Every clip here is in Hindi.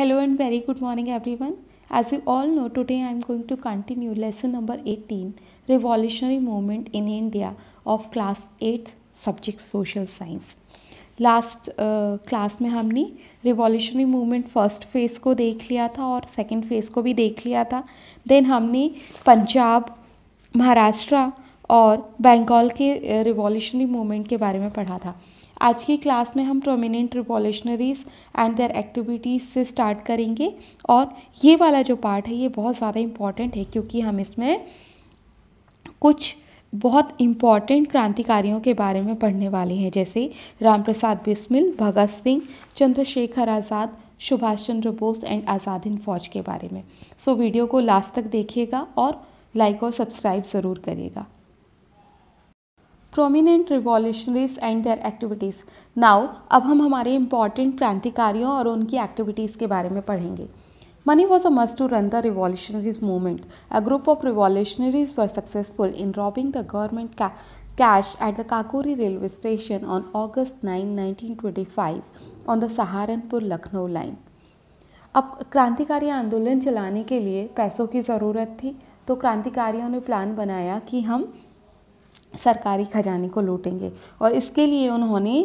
Hello and very good morning everyone as you all know today I am going to continue lesson number eighteen revolutionary movement in India of class eight subject social science last class में हमने रिवॉल्यूशनरी मूवमेंट फर्स्ट फेज को देख लिया था और सेकेंड फेज को भी देख लिया था देन हमने पंजाब महाराष्ट्र और बंगाल के रिवॉल्यूशनरी uh, मूवमेंट के बारे में पढ़ा था आज की क्लास में हम prominent revolutionaries and their activities से स्टार्ट करेंगे और ये वाला जो पार्ट है ये बहुत ज़्यादा इम्पॉर्टेंट है क्योंकि हम इसमें कुछ बहुत इम्पॉर्टेंट क्रांतिकारियों के बारे में पढ़ने वाले हैं जैसे राम प्रसाद बिस्मिल भगत सिंह चंद्रशेखर आज़ाद सुभाष चंद्र बोस एंड आज़ाद हिंद फौज के बारे में सो so, वीडियो को लास्ट तक देखिएगा और लाइक और सब्सक्राइब ज़रूर करिएगा prominent revolutionaries and their activities now अब हम हमारे इंपॉर्टेंट क्रांतिकारियों और उनकी एक्टिविटीज़ के बारे में पढ़ेंगे money was a must to run the revolutionaries movement a group of revolutionaries were successful in robbing the government cash at the Kakori railway station on August nine nineteen twenty five on the Saharanpur Lucknow line अब क्रांतिकारी आंदोलन चलाने के लिए पैसों की ज़रूरत थी तो क्रांतिकारियों ने प्लान बनाया कि हम सरकारी खजाने को लूटेंगे और इसके लिए उन्होंने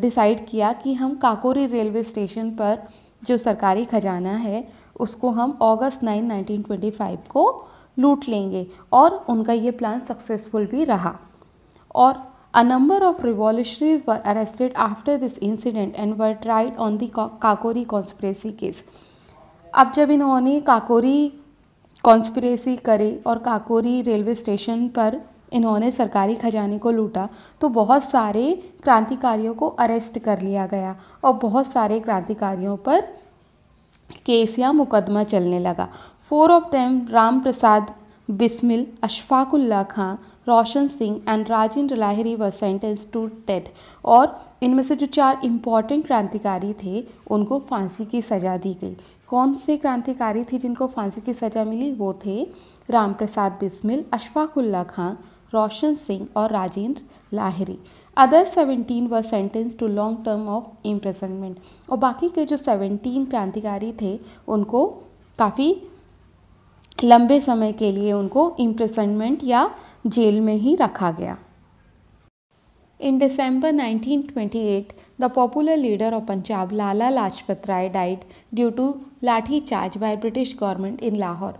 डिसाइड किया कि हम काकोरी रेलवे स्टेशन पर जो सरकारी खजाना है उसको हम अगस्त 9 1925 को लूट लेंगे और उनका ये प्लान सक्सेसफुल भी रहा और a number of revolutionaries were arrested after this incident and were tried on the Kakori conspiracy case अब जब इन्होंने काकोरी कॉन्स्परेसी करी और काकोरी रेलवे स्टेशन पर इन्होंने सरकारी खजाने को लूटा तो बहुत सारे क्रांतिकारियों को अरेस्ट कर लिया गया और बहुत सारे क्रांतिकारियों पर केस या मुकदमा चलने लगा four of them Ram Prasad Bismil Ashfaqulla Khan Roshan Singh and Rajendra Lahiri were sentence to death और इनमें से जो चार इम्पॉर्टेंट क्रांतिकारी थे उनको फांसी की सज़ा दी गई कौन से क्रांतिकारी थे जिनको फांसी की सज़ा मिली वो थे राम प्रसाद बिस्मिल अशफाकुल्ला खां रोशन सिंह और Rajendra Lahiri other seventeen were sentence to long term of imprisonment और बाकी के जो सेवेंटीन क्रांतिकारी थे उनको काफ़ी लंबे समय के लिए उनको इम्प्रेजनमेंट या जेल में ही रखा गया in December 1928, the popular leader of Punjab Lala Lajpat Rai died due to lathi charge by British government in Lahore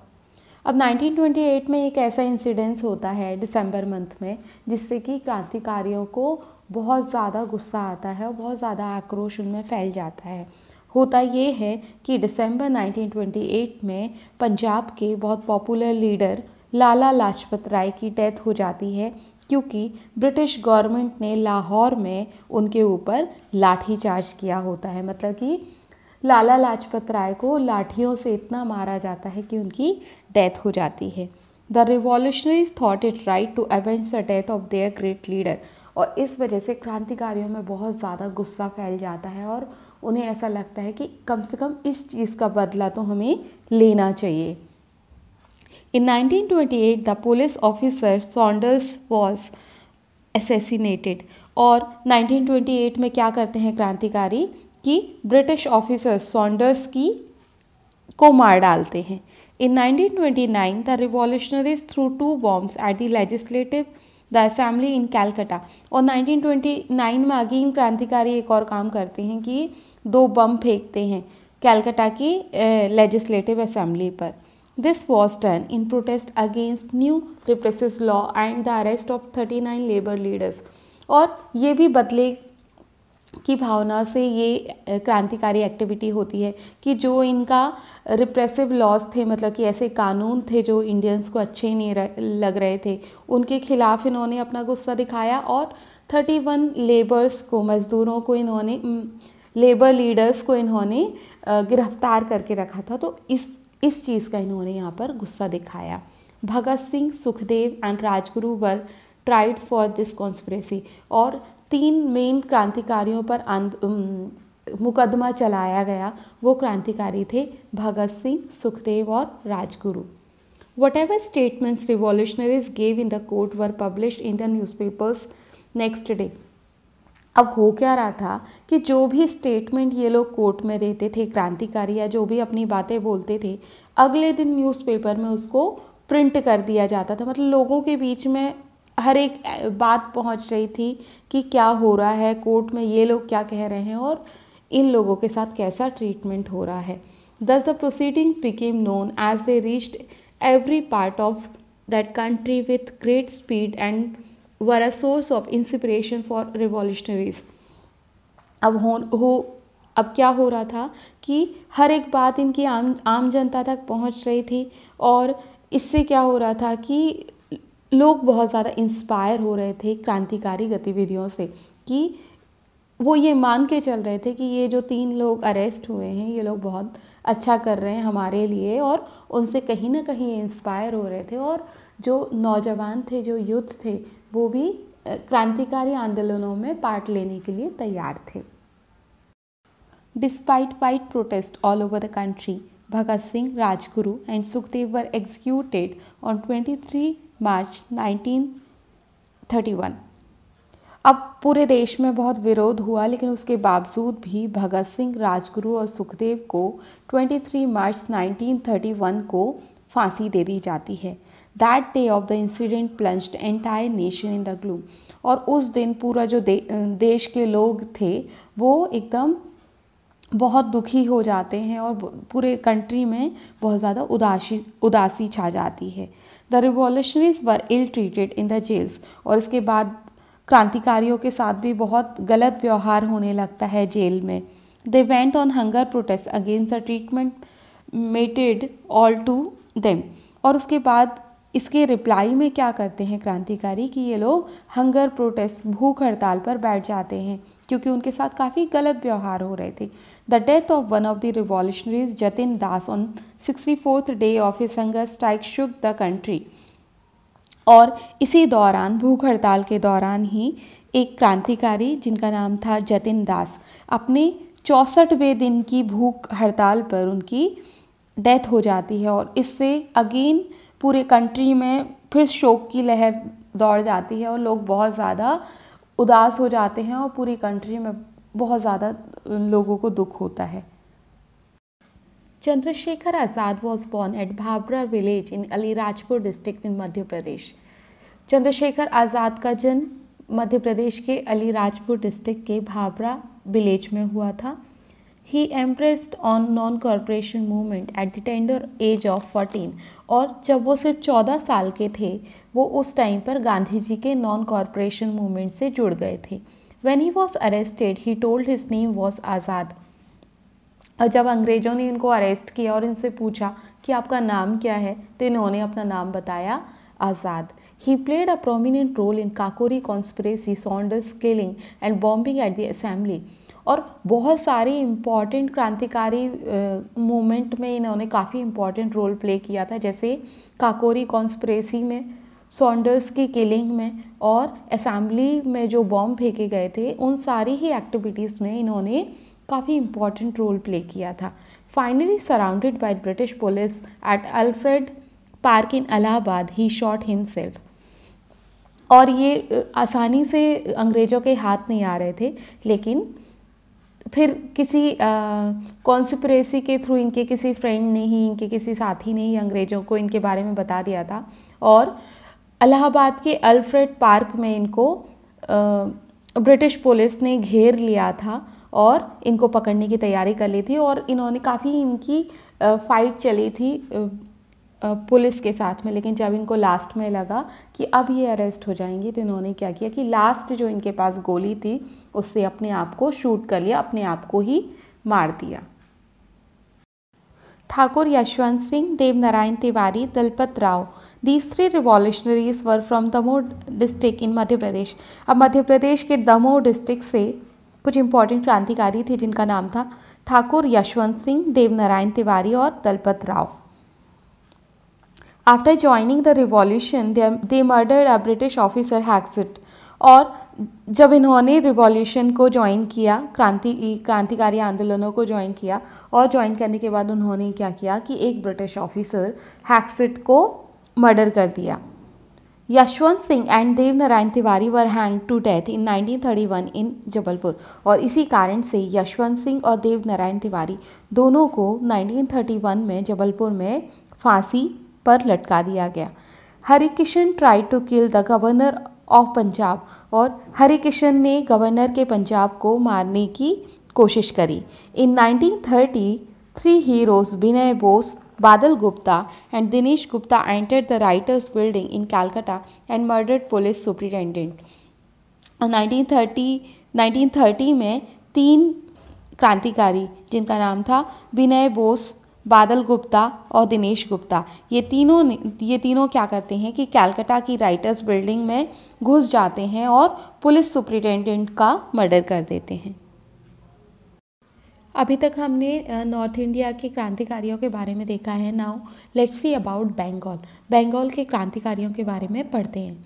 अब 1928 में एक ऐसा इंसिडेंस होता है दिसंबर मंथ में जिससे कि क्रांतिकारियों को बहुत ज़्यादा गुस्सा आता है और बहुत ज़्यादा आक्रोश उनमें फैल जाता है होता ये है कि दिसंबर 1928 में पंजाब के बहुत पॉपुलर लीडर लाला लाजपत राय की डेथ हो जाती है क्योंकि ब्रिटिश गवर्नमेंट ने लाहौर में उनके ऊपर लाठीचार्ज किया होता है मतलब कि लाला लाजपत राय को लाठियों से इतना मारा जाता है कि उनकी डेथ हो जाती है the revolutionaries thought it right to avenge the death of their great leader और इस वजह से क्रांतिकारियों में बहुत ज़्यादा गुस्सा फैल जाता है और उन्हें ऐसा लगता है कि कम से कम इस चीज़ का बदला तो हमें लेना चाहिए in 1928 the police officer Saunders was assassinated और 1928 में क्या करते हैं क्रांतिकारी कि ब्रिटिश ऑफिसर सॉन्डर्स की को मार डालते हैं in 1929, the revolutionaries threw two bombs at the legislative the assembly in Calcutta और 1929 में अगेन क्रांतिकारी एक और काम करते हैं कि दो बम फेंकते हैं कैलकाटा की लेजिस्लेटिव असेंबली पर this was done in protest against new repressive law and the arrest of 39 labour leaders और ये भी बदले की भावना से ये क्रांतिकारी एक्टिविटी होती है कि जो इनका रिप्रेसिव लॉज थे मतलब कि ऐसे कानून थे जो इंडियंस को अच्छे नहीं रह, लग रहे थे उनके खिलाफ इन्होंने अपना गुस्सा दिखाया और 31 लेबर्स को मज़दूरों को इन्होंने लेबर लीडर्स को इन्होंने गिरफ्तार करके रखा था तो इस इस चीज़ का इन्होंने यहाँ पर गुस्सा दिखाया Bhagat Singh Sukhdev and Rajguru were tried for this conspiracy और तीन मेन क्रांतिकारियों पर मुकदमा चलाया गया वो क्रांतिकारी थे भगत सिंह सुखदेव और Rajguru what statements revolutionaries revolutionaries in the court were publish in the newspapers next day अब हो क्या रहा था कि जो भी स्टेटमेंट ये लोग कोर्ट में देते थे क्रांतिकारी या जो भी अपनी बातें बोलते थे अगले दिन न्यूज़पेपर में उसको प्रिंट कर दिया जाता था मतलब लोगों के बीच में हर एक बात पहुंच रही थी कि क्या हो रहा है कोर्ट में ये लोग क्या कह रहे हैं और इन लोगों के साथ कैसा ट्रीटमेंट हो रहा है thus the proceedings became known as they reached every part of that country with great speed and were a source of inspiration for revolutionaries अब हो हो अब क्या हो रहा था कि हर एक बात इनकी आम आम जनता तक पहुंच रही थी और इससे क्या हो रहा था कि लोग बहुत ज़्यादा इंस्पायर हो रहे थे क्रांतिकारी गतिविधियों से कि वो ये मान के चल रहे थे कि ये जो तीन लोग अरेस्ट हुए हैं ये लोग बहुत अच्छा कर रहे हैं हमारे लिए और उनसे कहीं ना कहीं इंस्पायर हो रहे थे और जो नौजवान थे जो यूथ थे वो भी क्रांतिकारी आंदोलनों में पार्ट लेने के लिए तैयार थे despite wide protest all over the country Bhagat Singh Rajguru and Sukhdev were executed on twenty three March 1931 अब पूरे देश में बहुत विरोध हुआ लेकिन उसके बावजूद भी भगत सिंह राजगुरु और सुखदेव को 23 मार्च 1931 को फांसी दे दी जाती है that day of the incident plunged entire nation in the gloom और उस दिन पूरा जो दे, देश के लोग थे वो एकदम बहुत दुखी हो जाते हैं और पूरे कंट्री में बहुत ज़्यादा उदासी उदासी छा जाती है the revolutionaries were ill treated in the jails और इसके बाद क्रांतिकारियों के साथ भी बहुत गलत व्यवहार होने लगता है जेल में they went on hunger protest against the treatment meted all to them और उसके बाद इसके रिप्लाई में क्या करते हैं क्रांतिकारी कि ये लोग हंगर प्रोटेस्ट भूख हड़ताल पर बैठ जाते हैं क्योंकि उनके साथ काफ़ी गलत व्यवहार हो रहे थे The death of one of the revolutionaries, Jatin Das, on 64th day of his hunger strike shook the country. और इसी दौरान भूख हड़ताल के दौरान ही एक क्रांतिकारी जिनका नाम था जतिन दास अपने चौसठवें दिन की भूख हड़ताल पर उनकी डेथ हो जाती है और इससे अगेन पूरे कंट्री में फिर शोक की लहर दौड़ जाती है और लोग बहुत ज़्यादा उदास हो जाते हैं और पूरी कंट्री में बहुत ज़्यादा लोगों को दुख होता है Chandrashekhar Azad was born at Bhabra village in Alirajpur district in Madhya Pradesh Chandrashekhar Azad का जन्म मध्य प्रदेश के अलीराजपुर डिस्ट्रिक्ट के भाबरा विलेज में हुआ था he impressed on non corporation movement at the tender age of fourteen और जब वो सिर्फ चौदह साल के थे वो उस टाइम पर गांधी जी के नॉन कॉरपोरेशन मूवमेंट से जुड़ गए थे when he was arrested he told his name was Azad और जब अंग्रेज़ों ने इनको अरेस्ट किया और इनसे पूछा कि आपका नाम क्या है तो इन्होंने अपना नाम बताया Azad he played a prominent role in Kakori conspiracy Saunders killing and bombing at the assembly और बहुत सारी इम्पॉर्टेंट क्रांतिकारी मोमेंट uh, में इन्होंने काफ़ी इम्पॉर्टेंट रोल प्ले किया था जैसे काकोरी कॉन्स्परेसी में सॉन्डर्स की किलिंग में और असम्बली में जो बॉम्ब फेंके गए थे उन सारी ही एक्टिविटीज़ में इन्होंने काफ़ी इम्पॉर्टेंट रोल प्ले किया था finally surrounded by British police at Alfred Park in Allahabad he shot self और ये आसानी से अंग्रेज़ों के हाथ नहीं आ रहे थे लेकिन फिर किसी कॉन्सप्रेसी के थ्रू इनके किसी फ्रेंड ने ही इनके किसी साथी ने ही अंग्रेज़ों को इनके बारे में बता दिया था और अलाहाबाद के अल्फ्रेड पार्क में इनको ब्रिटिश पुलिस ने घेर लिया था और इनको पकड़ने की तैयारी कर ली थी और इन्होंने काफ़ी इनकी फाइट चली थी पुलिस के साथ में लेकिन जब इनको लास्ट में लगा कि अब ये अरेस्ट हो जाएंगे तो इन्होंने क्या किया कि लास्ट जो इनके पास गोली थी उससे अपने आप को शूट कर लिया अपने आप को ही मार दिया Thakur Yashwant Singh, Dev Narayan Tiwari, Dalpat Rao. These three revolutionaries were from Damor district in Madhya Pradesh. अब मध्य प्रदेश के दमोह डिस्ट्रिक्ट से कुछ इंपॉर्टेंट क्रांतिकारी थे जिनका नाम था ठाकुर यशवंत सिंह देवनारायण तिवारी और Dalpat Rao after joining the revolution they murdered a British officer Haxit और जब इन्होंने रिवॉल्यूशन को ज्वाइन किया क्रांति क्रांतिकारी आंदोलनों को ज्वाइन किया और ज्वाइन करने के बाद उन्होंने क्या किया कि एक ब्रिटिश ऑफिसर हैक्सिट को मर्डर कर दिया Yashwant Singh and Dev Narayan Tiwari were hang to death in 1931 in Jabalpur और इसी कारण से यशवंत सिंह और देव नारायण तिवारी दोनों को 1931 में जबलपुर में फांसी पर लटका दिया गया Harikishan try to kill the governor of Punjab और हरे कृष्ण ने गवर्नर के पंजाब को मारने की कोशिश करी in 1930 thirty three heroes Vinay Bose Badal Gupta and Dinesh Gupta enter the Writers Building in Calcutta and murdered police superintendent 1930 thirty में तीन क्रांतिकारी जिनका नाम था विनय बोस बादल गुप्ता और दिनेश गुप्ता ये तीनों ने ये तीनों क्या करते हैं कि कैलकाटा की राइटर्स बिल्डिंग में घुस जाते हैं और पुलिस सुप्रिटेंडेंट का मर्डर कर देते हैं अभी तक हमने नॉर्थ इंडिया के क्रांतिकारियों के बारे में देखा है now let's see about Bengal Bengal के क्रांतिकारियों के बारे में पढ़ते हैं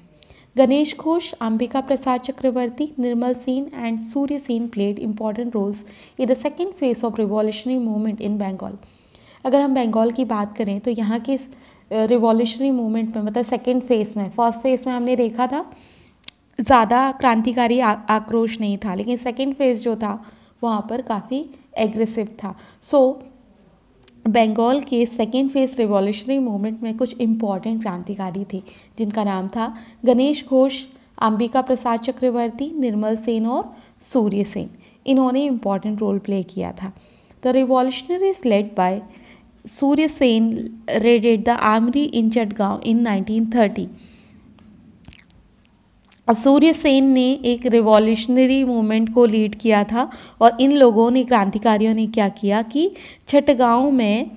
Ganesh Ghosh Ambika Prasad Chakravarti Nirmal Sen and Surya Sen played important roles in the second phase of revolutionary movement in Bengal अगर हम बंगाल की बात करें तो यहाँ के रिवॉल्यूशनरी मूवमेंट में मतलब सेकेंड फेज़ में फर्स्ट फेज़ में हमने देखा था ज़्यादा क्रांतिकारी आक्रोश नहीं था लेकिन सेकेंड फेज़ जो था वहाँ पर काफ़ी एग्रेसिव था सो so, बंगाल के सेकेंड फेज रिवॉल्यूशनरी मूवमेंट में कुछ इम्पॉर्टेंट क्रांतिकारी थे जिनका नाम था गणेश घोष अंबिका प्रसाद चक्रवर्ती निर्मल सेन और सूर्य सेन इन्होंने इम्पॉर्टेंट रोल प्ले किया था the revolutionary is led by Surya Sen raided the armory in Chatgaon in 1930. अब सूर्य सेन ने एक रिवॉल्यूशनरी मूवमेंट को लीड किया था और इन लोगों ने क्रांतिकारियों ने क्या किया कि छठगांव में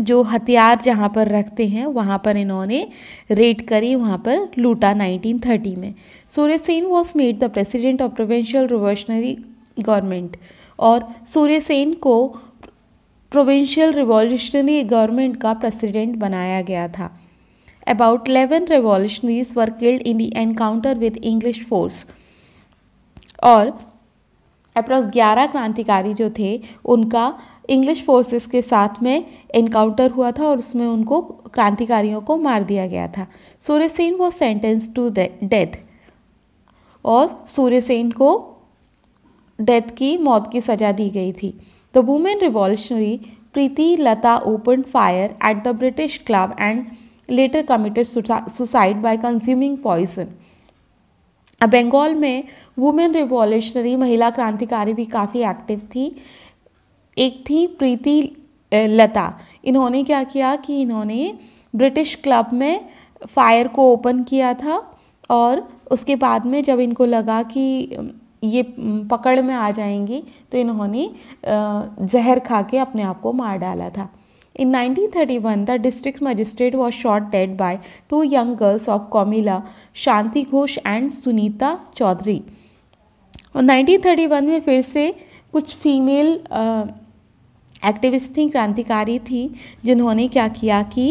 जो हथियार जहाँ पर रखते हैं वहाँ पर इन्होंने रेड करी वहाँ पर लूटा 1930 में Surya Sen was made the president of provincial revolutionary government और सूर्य सेन को प्रोविंशियल रिवॉल्यूशनरी गवर्नमेंट का प्रेसिडेंट बनाया गया था about eleven revolutionaries were killed in the encounter with English force और अप्रॉक्स ग्यारह क्रांतिकारी जो थे उनका इंग्लिश फोर्सेस के साथ में इनकाउंटर हुआ था और उसमें उनको क्रांतिकारियों को मार दिया गया था सूर्यसेन वो सेंटेंस टू डेथ और सूर्यसेन को डेथ की मौत की सज़ा दी गई थी The woman revolutionary Preeti Lata opened fire at the British club and later committed suicide by consuming poison. Bengal में वुमेन रिवॉल्यूशनरी महिला क्रांतिकारी भी काफ़ी एक्टिव थी एक थी प्रीति लता इन्होंने क्या किया कि इन्होंने ब्रिटिश क्लब में फायर को ओपन किया था और उसके बाद में जब इनको लगा कि ये पकड़ में आ जाएंगी तो इन्होंने जहर खा के अपने आप को मार डाला था in 1931 the district magistrate was shot dead by two young girls of Comilla Shanti Ghosh and Sunita Chaudhari और 1931 में फिर से कुछ फीमेल एक्टिविस्ट थी क्रांतिकारी थी जिन्होंने क्या किया कि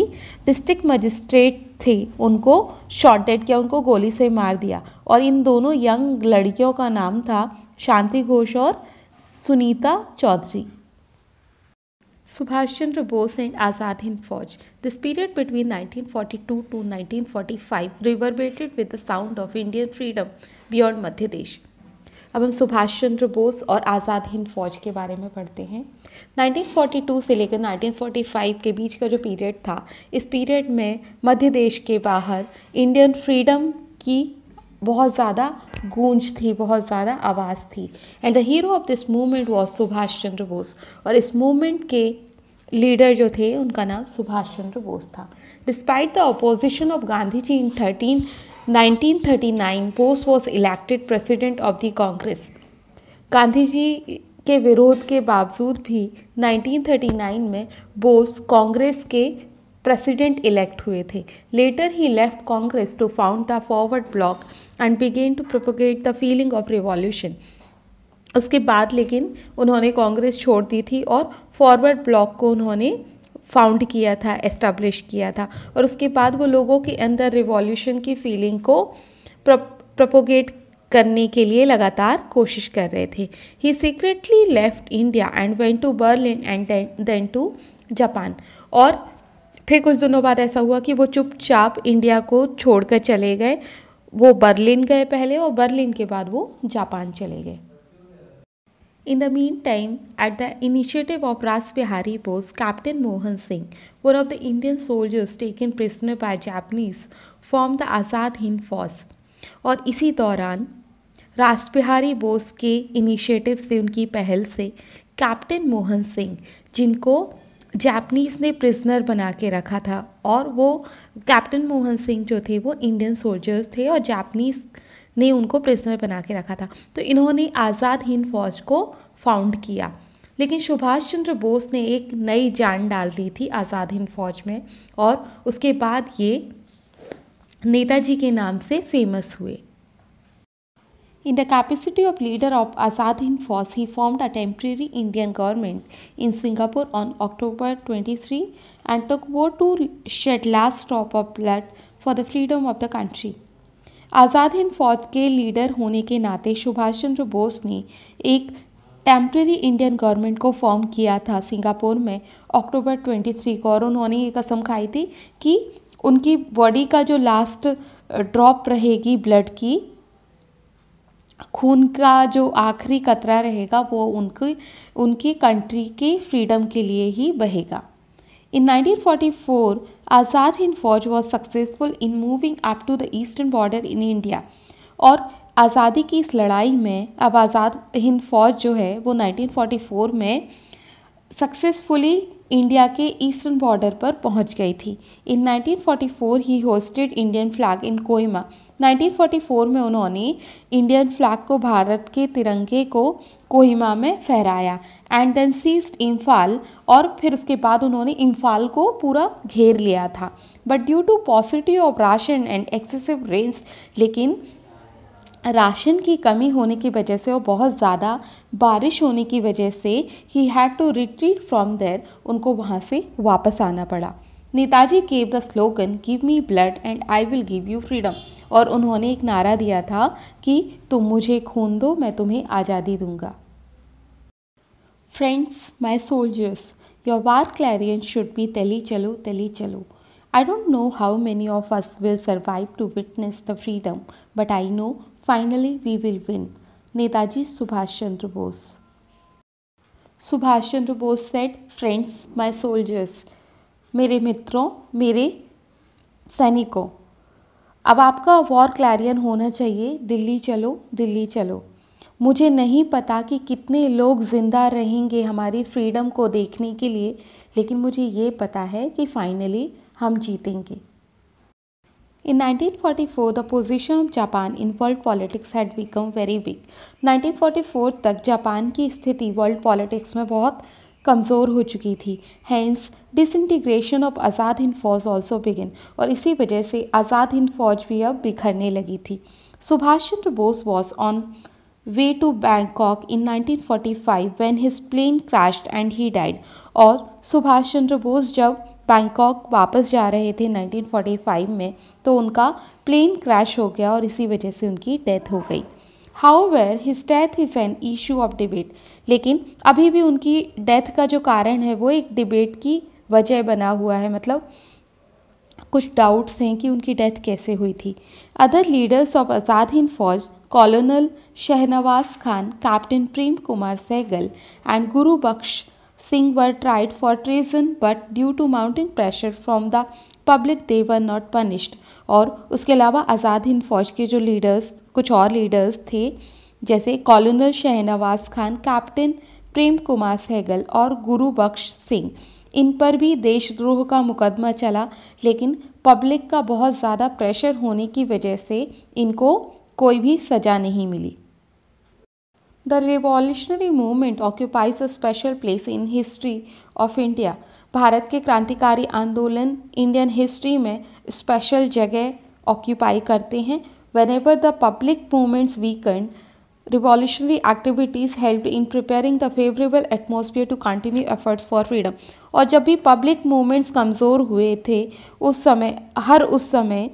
डिस्ट्रिक्ट मजिस्ट्रेट थे उनको शॉर्ट डेड किया उनको गोली से मार दिया और इन दोनों यंग लड़कियों का नाम था शांति घोष और Sunita Chaudhari Subhash Chandra Bose and Azad Hind Fauj this period between 1942 to to nineteen forty five reverberated with the sound of Indian freedom beyond मध्य देश अब हम सुभाष चंद्र बोस और आज़ाद हिंद फौज के बारे में पढ़ते हैं 1942 से लेकर 1945 के बीच का जो पीरियड था इस पीरियड में मध्य देश के बाहर इंडियन फ्रीडम की बहुत ज़्यादा गूंज थी बहुत ज़्यादा आवाज़ थी and the hero of this movement was Subhash Chandra Bose और इस मूवमेंट के लीडर जो थे उनका नाम सुभाष चंद्र बोस था despite the opposition of Gandhi ji in thirteen nineteen thirty nine Bose was elected president of the Congress Gandhi ji के विरोध के बावजूद भी 1939 में बोस कांग्रेस के प्रेसिडेंट इलेक्ट हुए थे later he left Congress to found the Forward Bloc and began to propagate the feeling of revolution उसके बाद लेकिन उन्होंने कांग्रेस छोड़ दी थी और फॉरवर्ड ब्लॉक को उन्होंने फाउंड किया था एस्टाब्लिश किया था और उसके बाद वो लोगों के अंदर रिवॉल्यूशन की फीलिंग को प्रपोगेट करने के लिए लगातार कोशिश कर रहे थे he secretly left India and went to Berlin and then to Japan और फिर कुछ दिनों बाद ऐसा हुआ कि वो चुपचाप इंडिया को छोड़कर चले गए वो बर्लिन गए पहले और बर्लिन के बाद वो जापान चले गए in the meantime at the initiative of Ras Bihari Bose captain Mohan Singh one of the Indian soldiers take in prisoner by Japanese form the Azad Hind Fauj और इसी दौरान राष्ट्र बिहारी बोस के इनिशिएटिव से उनकी पहल से कैप्टन मोहन सिंह जिनको जापनीज़ ने प्रिजनर बना के रखा था और वो कैप्टन मोहन सिंह जो थे वो इंडियन सोल्जर्स थे और जापनीज़ ने उनको प्रिजनर बना के रखा था तो इन्होंने आज़ाद हिंद फौज को फाउंड किया लेकिन सुभाष चंद्र बोस ने एक नई जान डाल दी थी आज़ाद हिंद फौज में और उसके बाद ये नेताजी के नाम से फेमस हुए In the capacity of leader of Azad Hind Force, he formed a temporary Indian government in Singapore on October 23 and took war to shed last drop of blood for the freedom of the country. आज़ाद हिंद फौज के लीडर होने के नाते सुभाष चंद्र बोस ने एक टेम्प्रेरी इंडियन गवर्नमेंट को फॉर्म किया था सिंगापुर में अक्टूबर 23 को और उन्होंने ये कसम खाई थी कि उनकी बॉडी का जो लास्ट ड्रॉप रहेगी ब्लड की खून का जो आखिरी कतरा रहेगा वो उनकी उनकी कंट्री की फ्रीडम के लिए ही बहेगा इन 1944, Azad Hind Fauj was successful in moving up to the eastern border in India और आज़ादी की इस लड़ाई में अब आज़ाद हिंद फौज जो है वो 1944 में सक्सेसफुली इंडिया के ईस्टर्न बॉर्डर पर पहुंच गई थी in 1944 he hoisted Indian flag in Kohima 1944 में उन्होंने इंडियन फ्लैग को भारत के तिरंगे को कोहिमा में फहराया एंड देन सीस्ड इम्फाल और फिर उसके बाद उन्होंने इम्फाल को पूरा घेर लिया था but due to positive of ration and excessive range लेकिन राशन की कमी होने की वजह से और बहुत ज़्यादा बारिश होने की वजह से he had to retreat from there उनको वहाँ से वापस आना पड़ा Netaji gave the slogan give me blood and I will give you freedom और उन्होंने एक नारा दिया था कि तुम मुझे खून दो मैं तुम्हें आज़ादी दूंगा friends my soldiers your war clarion should be Dilli Chalo Dilli Chalo I don't know how many of us will survive to witness the freedom but I know finally we will win Netaji Subhash Chandra Bose Subhash Chandra Bose said friends my soldiers मेरे मित्रों मेरे सैनिकों अब आपका वॉर क्लैरियन होना चाहिए दिल्ली चलो दिल्ली चलो मुझे नहीं पता कि कितने लोग ज़िंदा रहेंगे हमारी फ्रीडम को देखने के लिए लेकिन मुझे ये पता है कि फाइनली हम जीतेंगे in 1944, the position of Japan in world politics had big nineteen forty 1944 तक जापान की स्थिति वर्ल्ड पॉलिटिक्स में बहुत कमज़ोर हो चुकी थी hence disintegration of Azad Hind Fauj also begin और इसी वजह से आज़ाद हिंद फौज भी अब बिखरने लगी थी Subhash Chandra Bose was on way to Bangkok in 1945 when his plane crashed and he died और सुभाष चंद्र बोस जब बैंकॉक वापस जा रहे थे 1945 में तो उनका प्लेन क्रैश हो गया और इसी वजह से उनकी डेथ हो गई however his death is an issue of debate लेकिन अभी भी उनकी डेथ का जो कारण है वो एक डिबेट की वजह बना हुआ है मतलब कुछ डाउट्स हैं कि उनकी डेथ कैसे हुई थी other leaders of Azad Hind Fauj colonel Shahnawaz Khan captain Prem Kumar Sahgal and Guru Bakhsh Singh were tried for treason but due to mounting pressure from the public they were not punished और उसके अलावा आज़ाद हिंद फौज के जो लीडर्स कुछ और लीडर्स थे जैसे कॉलोनल शहनवाज खान कैप्टन प्रेम कुमार सहगल और गुरु बख्श सिंह इन पर भी देशद्रोह का मुकदमा चला लेकिन पब्लिक का बहुत ज़्यादा प्रेशर होने की वजह से इनको कोई भी सज़ा नहीं मिली the revolutionary movement occupies a special place in history of India Bharat के क्रांतिकारी आंदोलन इंडियन हिस्ट्री में स्पेशल जगह ऑक्यूपाई करते हैं whenever the public movements weakened revolutionary activities help in preparing the favourable atmosphere to continue efforts for freedom और जब भी पब्लिक मूवमेंट्स कमज़ोर हुए थे उस समय हर उस समय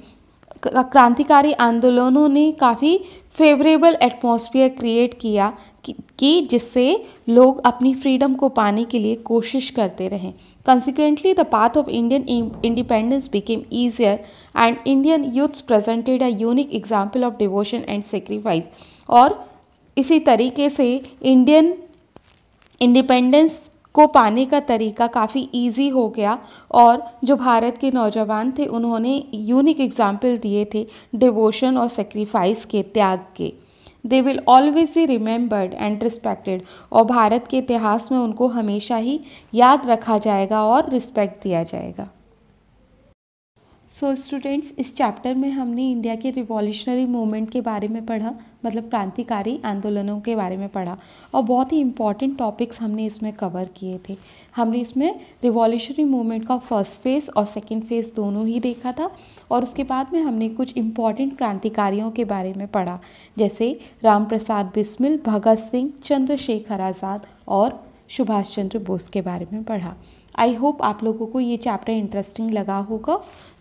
क्रांतिकारी आंदोलनों ने काफ़ी फेवरेबल एटमॉस्फेयर क्रिएट किया कि, कि जिससे लोग अपनी फ्रीडम को पाने के लिए कोशिश करते रहें consequently the path of Indian independence became easier and Indian youths presented a unique example of devotion and sacrifice और इसी तरीके से इंडियन इंडिपेंडेंस को पाने का तरीका काफ़ी ईजी हो गया और जो भारत के नौजवान थे उन्होंने यूनिक एग्जाम्पल दिए थे डिवोशन और सेक्रीफाइस के त्याग के they will always be remembered and respected और भारत के इतिहास में उनको हमेशा ही याद रखा जाएगा और रिस्पेक्ट दिया जाएगा सो स्टूडेंट्स इस चैप्टर में हमने इंडिया के रिवॉल्यूशनरी मूवमेंट के बारे में पढ़ा मतलब क्रांतिकारी आंदोलनों के बारे में पढ़ा और बहुत ही इंपॉर्टेंट टॉपिक्स हमने इसमें कवर किए थे हमने इसमें रिवॉल्यूशनरी मूवमेंट का फर्स्ट फेज़ और सेकंड फेज़ दोनों ही देखा था और उसके बाद में हमने कुछ इंपॉर्टेंट क्रांतिकारियों के बारे में पढ़ा जैसे राम प्रसाद बिस्मिल भगत सिंह चंद्रशेखर आज़ाद और सुभाष चंद्र बोस के बारे में पढ़ा आई होप आप लोगों को ये चैप्टर इंटरेस्टिंग लगा होगा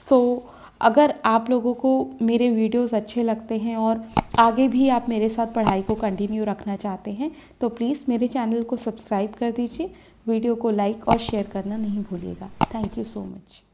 सो so, अगर आप लोगों को मेरे वीडियोस अच्छे लगते हैं और आगे भी आप मेरे साथ पढ़ाई को कंटिन्यू रखना चाहते हैं तो प्लीज़ मेरे चैनल को सब्सक्राइब कर दीजिए वीडियो को लाइक और शेयर करना नहीं भूलिएगा थैंक यू सो मच